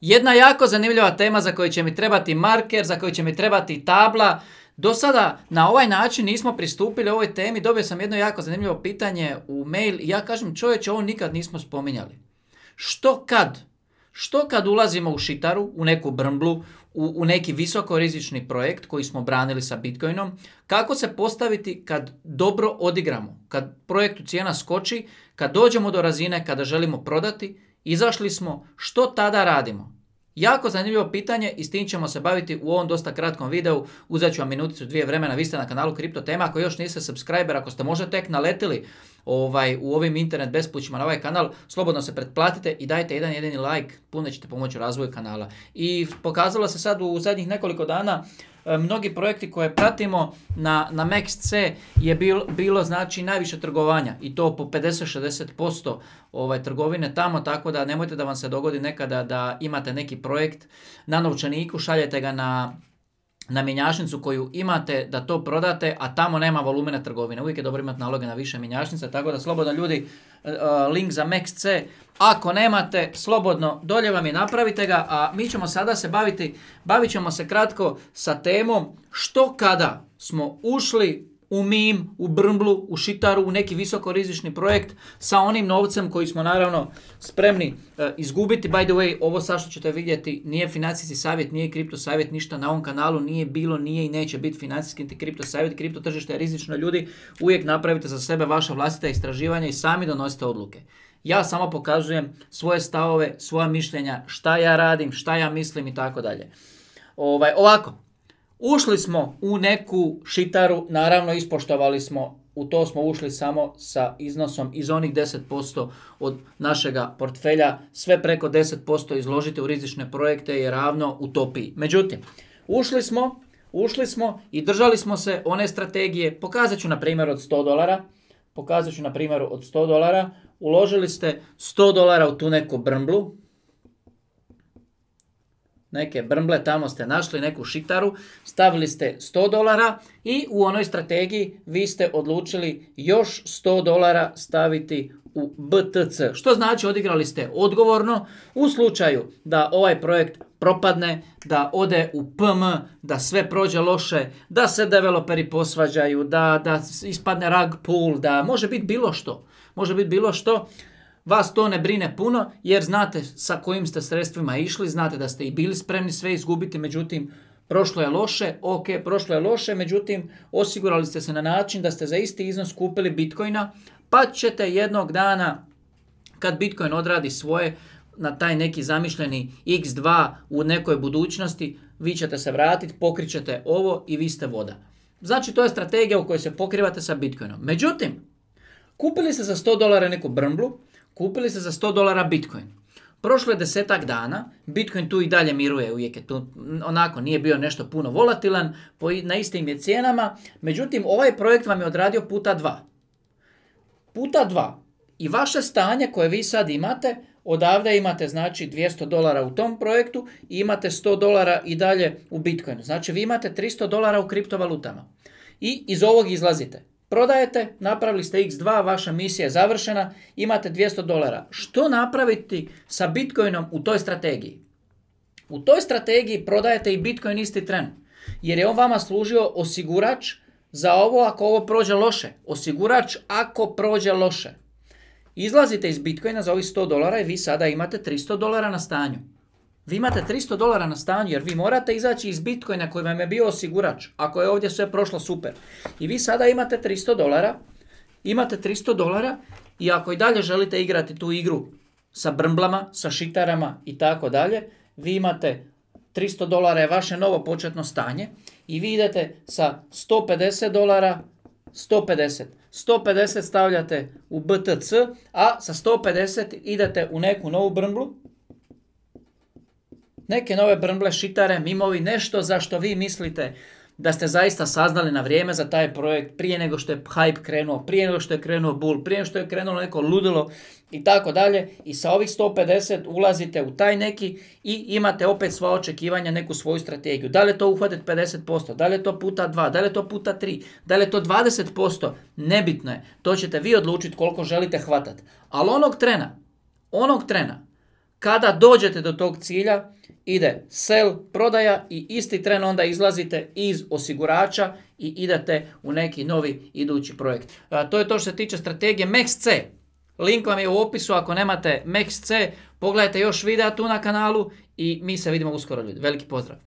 Jedna jako zanimljiva tema za koju će mi trebati marker, za koju će mi trebati tabla. Do sada na ovaj način nismo pristupili ovoj temi. Dobio sam jedno jako zanimljivo pitanje u mail i ja kažem čovječe ovo nikad nismo spominjali. Što kad? Što kad ulazimo u šitaru, u neku brmblu, u, u neki rizični projekt koji smo branili sa Bitcoinom, kako se postaviti kad dobro odigramo, kad projektu cijena skoči, kad dođemo do razine kada želimo prodati Izašli smo, što tada radimo? Jako zanimljivo pitanje i s tim ćemo se baviti u ovom dosta kratkom videu. Uzet ću vam minuticu dvije vremena, vi ste na kanalu Kripto Tema. Ako još niste subscriber, ako ste možda tek naletili ovaj, u ovim internet bespućima na ovaj kanal, slobodno se pretplatite i dajte jedan jedini like, puno ćete pomoći u razvoju kanala. I pokazalo se sad u zadnjih nekoliko dana E, mnogi projekti koje pratimo na, na C je bilo znači najviše trgovanja i to po 50-60% ovaj, trgovine tamo, tako da nemojte da vam se dogodi nekada da imate neki projekt na novčaniku, šaljete ga na na mjenjačnicu koju imate da to prodate, a tamo nema volumena trgovine. Uvijek je dobro imati naloge na više mjenjačnica, tako da slobodno ljudi E, e, link za MaxC. Ako nemate, slobodno dolje vam je napravite ga, a mi ćemo sada se baviti, bavit ćemo se kratko sa temom što kada smo ušli u MIM, u Brmblu, u Šitaru, u neki visokorizični projekt sa onim novcem koji smo naravno spremni eh, izgubiti. By the way, ovo sad što ćete vidjeti nije financijski savjet, nije kripto savjet, ništa na ovom kanalu nije bilo, nije i neće biti financijski niti kripto savjet. Kripto tržište je rizično ljudi, uvijek napravite za sebe vaša vlastita istraživanja i sami donosite odluke. Ja samo pokazujem svoje stavove, svoja mišljenja, šta ja radim, šta ja mislim i tako dalje. Ovaj, ovako, Ušli smo u neku šitaru, naravno ispoštovali smo, u to smo ušli samo sa iznosom iz onih 10% od našega portfelja, sve preko 10% izložite u rizične projekte je ravno utopiji. Međutim, ušli smo, ušli smo i držali smo se one strategije, pokazat ću na primjer od 100 dolara, pokazat ću na primjer od 100 dolara, uložili ste 100 dolara u tu neku brmblu, neke brmble, tamo ste našli neku šitaru, stavili ste 100 dolara i u onoj strategiji vi ste odlučili još 100 dolara staviti u BTC. Što znači odigrali ste odgovorno u slučaju da ovaj projekt propadne, da ode u PM, da sve prođe loše, da se developeri posvađaju, da, da ispadne rag pool, da može biti bilo što. Može biti bilo što. Vas to ne brine puno jer znate sa kojim ste sredstvima išli, znate da ste i bili spremni sve izgubiti, međutim prošlo je loše, ok, prošlo je loše, međutim osigurali ste se na način da ste za isti iznos kupili Bitcoina, pa ćete jednog dana kad Bitcoin odradi svoje na taj neki zamišljeni x2 u nekoj budućnosti, vi ćete se vratiti, pokrićete ovo i vi ste voda. Znači to je strategija u kojoj se pokrivate sa Bitcoinom. Međutim, kupili ste za 100 dolara neku brmblu, Kupili ste za 100 dolara Bitcoin. Prošlo je desetak dana, Bitcoin tu i dalje miruje, uvijek je tu, onako nije bio nešto puno volatilan, po, na istim je cijenama, međutim ovaj projekt vam je odradio puta dva. Puta dva. I vaše stanje koje vi sad imate, odavde imate znači 200 dolara u tom projektu i imate 100 dolara i dalje u Bitcoinu. Znači vi imate 300 dolara u kriptovalutama. I iz ovog izlazite. Prodajete, napravili ste x2, vaša misija je završena, imate 200 dolara. Što napraviti sa Bitcoinom u toj strategiji? U toj strategiji prodajete i Bitcoin isti tren. Jer je on vama služio osigurač za ovo ako ovo prođe loše. Osigurač ako prođe loše. Izlazite iz Bitcoina za ovih 100 dolara i vi sada imate 300 dolara na stanju. Vi imate 300 dolara na stanju jer vi morate izaći iz Bitcoina koji vam je bio osigurač, ako je ovdje sve prošlo super. I vi sada imate 300 dolara, imate 300 dolara i ako i dalje želite igrati tu igru sa brmblama, sa šitarama i tako dalje, vi imate 300 dolara je vaše novo početno stanje i vi idete sa 150 dolara 150. 150 stavljate u BTC, a sa 150 idete u neku novu brmblu neke nove brmble šitare, mimovi, nešto za što vi mislite da ste zaista saznali na vrijeme za taj projekt prije nego što je hype krenuo, prije nego što je krenuo bull, prije nego što je krenulo neko ludilo i tako dalje. I sa ovih 150 ulazite u taj neki i imate opet sva očekivanja, neku svoju strategiju. Da li je to uhvatit 50%, da li je to puta 2, da li je to puta 3, da li je to 20%, nebitno je. To ćete vi odlučiti koliko želite hvatati. Ali onog trena, onog trena kada dođete do tog cilja, ide sell, prodaja i isti tren onda izlazite iz osigurača i idete u neki novi idući projekt. to je to što se tiče strategije MEX-C. Link vam je u opisu, ako nemate MEX-C. pogledajte još videa tu na kanalu i mi se vidimo uskoro ljudi. Veliki pozdrav!